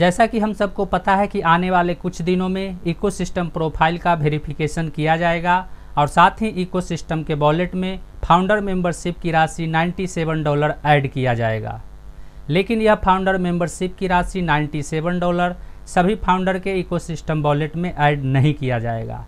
जैसा कि हम सबको पता है कि आने वाले कुछ दिनों में इकोसिस्टम प्रोफाइल का वेरिफिकेशन किया जाएगा और साथ ही इकोसिस्टम के वॉलेट में फाउंडर मेंबरशिप की राशि 97 डॉलर ऐड किया जाएगा लेकिन यह फाउंडर मेंबरशिप की राशि 97 डॉलर सभी फाउंडर के इकोसिस्टम वॉलेट में ऐड नहीं किया जाएगा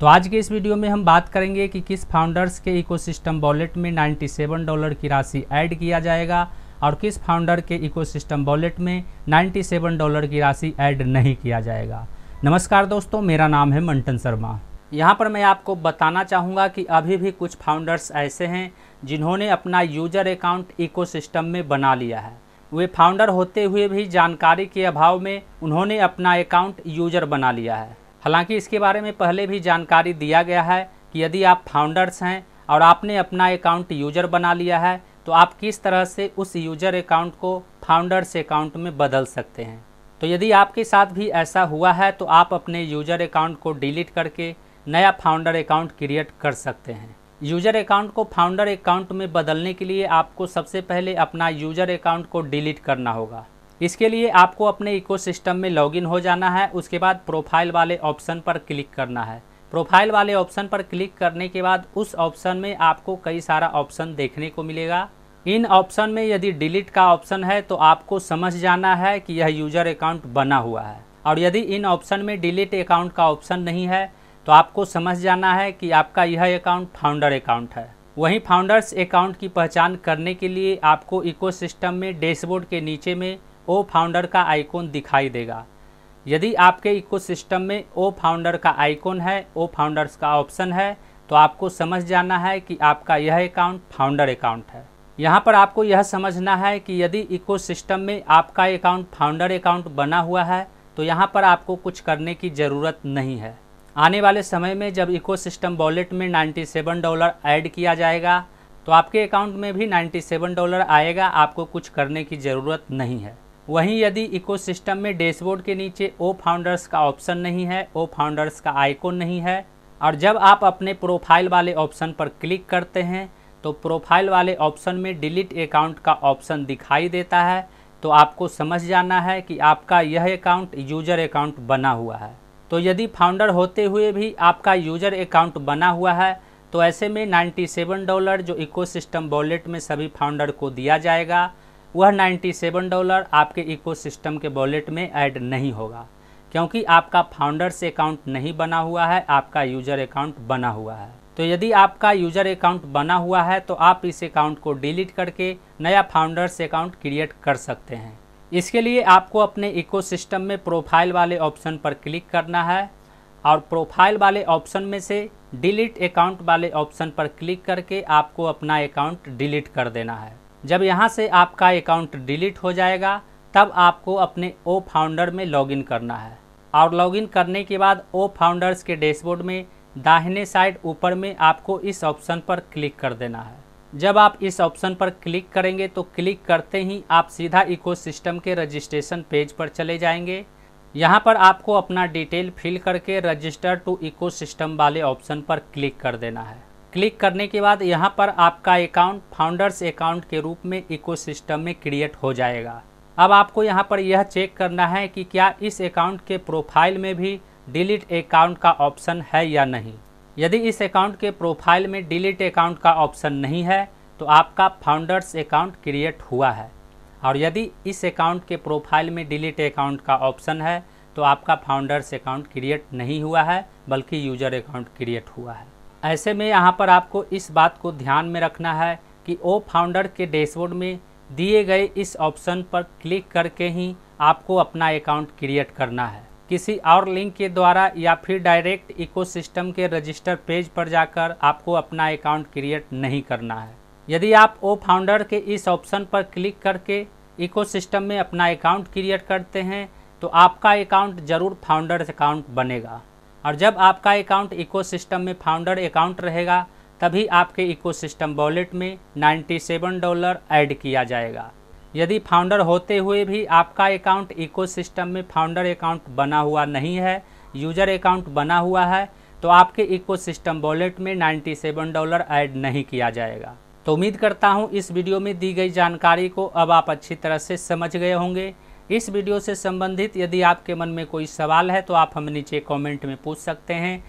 तो आज के इस वीडियो में हम बात करेंगे कि किस फाउंडर्स के इकोसिस्टम वॉलेट में 97 डॉलर की राशि ऐड किया जाएगा और किस फाउंडर के इकोसिस्टम वॉलेट में 97 डॉलर की राशि ऐड नहीं किया जाएगा नमस्कार दोस्तों मेरा नाम है मंटन शर्मा यहाँ पर मैं आपको बताना चाहूँगा कि अभी भी कुछ फाउंडर्स ऐसे हैं जिन्होंने अपना यूजर अकाउंट इको में बना लिया है वे फाउंडर होते हुए भी जानकारी के अभाव में उन्होंने अपना अकाउंट यूजर बना लिया है हालांकि इसके बारे में पहले भी जानकारी दिया गया है कि यदि आप फाउंडर्स हैं और आपने अपना अकाउंट यूजर बना लिया है तो आप किस तरह से उस यूजर अकाउंट को फाउंडर्स अकाउंट में बदल सकते हैं तो यदि आपके साथ भी ऐसा हुआ है तो आप अपने यूजर अकाउंट को डिलीट करके नया फाउंडर अकाउंट क्रिएट कर सकते हैं यूजर अकाउंट को फाउंडर अकाउंट में बदलने के लिए आपको सबसे पहले अपना यूजर अकाउंट को डिलीट करना होगा इसके लिए आपको अपने इकोसिस्टम में लॉगिन हो जाना है उसके बाद प्रोफाइल वाले ऑप्शन पर क्लिक करना है प्रोफाइल वाले ऑप्शन पर क्लिक करने के बाद उस ऑप्शन में आपको कई सारा ऑप्शन देखने को मिलेगा इन ऑप्शन में यदि डिलीट का ऑप्शन है तो आपको समझ जाना है कि यह यूज़र अकाउंट बना हुआ है और यदि इन ऑप्शन में डिलीट अकाउंट का ऑप्शन नहीं है तो आपको समझ जाना है कि आपका यह अकाउंट फाउंडर अकाउंट है वहीं फाउंडर्स अकाउंट की पहचान करने के लिए आपको इकोसिस्टम में डैशबोर्ड के नीचे में ओ फाउंडर का आइकॉन दिखाई देगा यदि आपके इकोसिस्टम में ओ फाउंडर का आइकॉन है ओ फाउंडर्स का ऑप्शन है तो आपको समझ जाना है कि आपका यह अकाउंट फाउंडर अकाउंट है यहाँ पर आपको यह समझना है कि यदि इकोसिस्टम में आपका अकाउंट फाउंडर अकाउंट बना हुआ है तो यहाँ पर आपको कुछ करने की ज़रूरत नहीं है आने वाले समय में जब इकोसिस्टम वॉलेट में 97 डॉलर ऐड किया जाएगा तो आपके अकाउंट में भी 97 डॉलर आएगा आपको कुछ करने की ज़रूरत नहीं है वहीं यदि इकोसिस्टम में डैशबोर्ड के नीचे ओ फाउंडर्स का ऑप्शन नहीं है ओ फाउंडर्स का आइकॉन नहीं है और जब आप अपने प्रोफाइल वाले ऑप्शन पर क्लिक करते हैं तो प्रोफाइल वाले ऑप्शन में डिलीट अकाउंट का ऑप्शन दिखाई देता है तो आपको समझ जाना है कि आपका यह अकाउंट यूजर अकाउंट बना हुआ है तो यदि फाउंडर होते हुए भी आपका यूजर अकाउंट बना हुआ है तो ऐसे में 97 डॉलर जो इकोसिस्टम वॉलेट में सभी फाउंडर को दिया जाएगा वह 97 डॉलर आपके इकोसिस्टम के वॉलेट में ऐड नहीं होगा क्योंकि आपका फाउंडर्स अकाउंट नहीं बना हुआ है आपका यूजर अकाउंट बना हुआ है तो यदि आपका यूजर अकाउंट बना हुआ है तो आप इस अकाउंट को डिलीट करके नया फाउंडर्स अकाउंट क्रिएट कर सकते हैं इसके लिए आपको अपने इकोसिस्टम में प्रोफाइल वाले ऑप्शन पर क्लिक करना है और प्रोफाइल वाले ऑप्शन में से डिलीट अकाउंट वाले ऑप्शन पर क्लिक करके आपको अपना अकाउंट डिलीट कर देना है जब यहाँ से आपका अकाउंट डिलीट हो जाएगा तब आपको अपने ओ फाउंडर में लॉगिन करना है और लॉगिन करने के बाद ओ फाउंडर्स के डैशबोर्ड में दाहिने साइड ऊपर में आपको इस ऑप्शन पर क्लिक कर देना है जब आप इस ऑप्शन पर क्लिक करेंगे तो क्लिक करते ही आप सीधा इको के रजिस्ट्रेशन पेज पर चले जाएंगे यहाँ पर आपको अपना डिटेल फिल करके रजिस्टर टू इको वाले ऑप्शन पर क्लिक कर देना है क्लिक करने के बाद यहाँ पर आपका अकाउंट फाउंडर्स अकाउंट के रूप में इकोसिस्टम में क्रिएट हो जाएगा अब आपको यहाँ पर यह चेक करना है कि क्या इस अकाउंट के प्रोफाइल में भी डिलीट अकाउंट का ऑप्शन है या नहीं यदि इस अकाउंट के प्रोफाइल में डिलीट अकाउंट का ऑप्शन नहीं है तो आपका फाउंडर्स अकाउंट क्रिएट हुआ है और यदि इस अकाउंट के प्रोफाइल में डिलीट अकाउंट का ऑप्शन है तो आपका फाउंडर्स अकाउंट क्रिएट नहीं हुआ है बल्कि यूजर अकाउंट क्रिएट हुआ है ऐसे में यहाँ पर आपको इस बात को ध्यान में रखना है कि ओ फाउंडर के डैशबोर्ड में दिए गए इस ऑप्शन पर क्लिक करके ही आपको अपना अकाउंट क्रिएट करना है किसी और लिंक के द्वारा या फिर डायरेक्ट इकोसिस्टम के रजिस्टर पेज पर जाकर आपको अपना अकाउंट क्रिएट नहीं करना है यदि आप ओ फाउंडर के इस ऑप्शन पर क्लिक करके इकोसिस्टम में अपना अकाउंट क्रिएट करते हैं तो आपका अकाउंट ज़रूर फाउंडर्स अकाउंट बनेगा और जब आपका अकाउंट इकोसिस्टम में फाउंडर अकाउंट रहेगा तभी आपके इकोसिस्टम वॉलेट में 97 डॉलर ऐड किया जाएगा यदि फाउंडर होते हुए भी आपका अकाउंट इकोसिस्टम में फाउंडर अकाउंट बना हुआ नहीं है यूजर अकाउंट बना हुआ है तो आपके इकोसिस्टम वॉलेट में 97 डॉलर ऐड नहीं किया जाएगा तो उम्मीद करता हूँ इस वीडियो में दी गई जानकारी को अब आप अच्छी तरह से समझ गए होंगे इस वीडियो से संबंधित यदि आपके मन में कोई सवाल है तो आप हम नीचे कमेंट में पूछ सकते हैं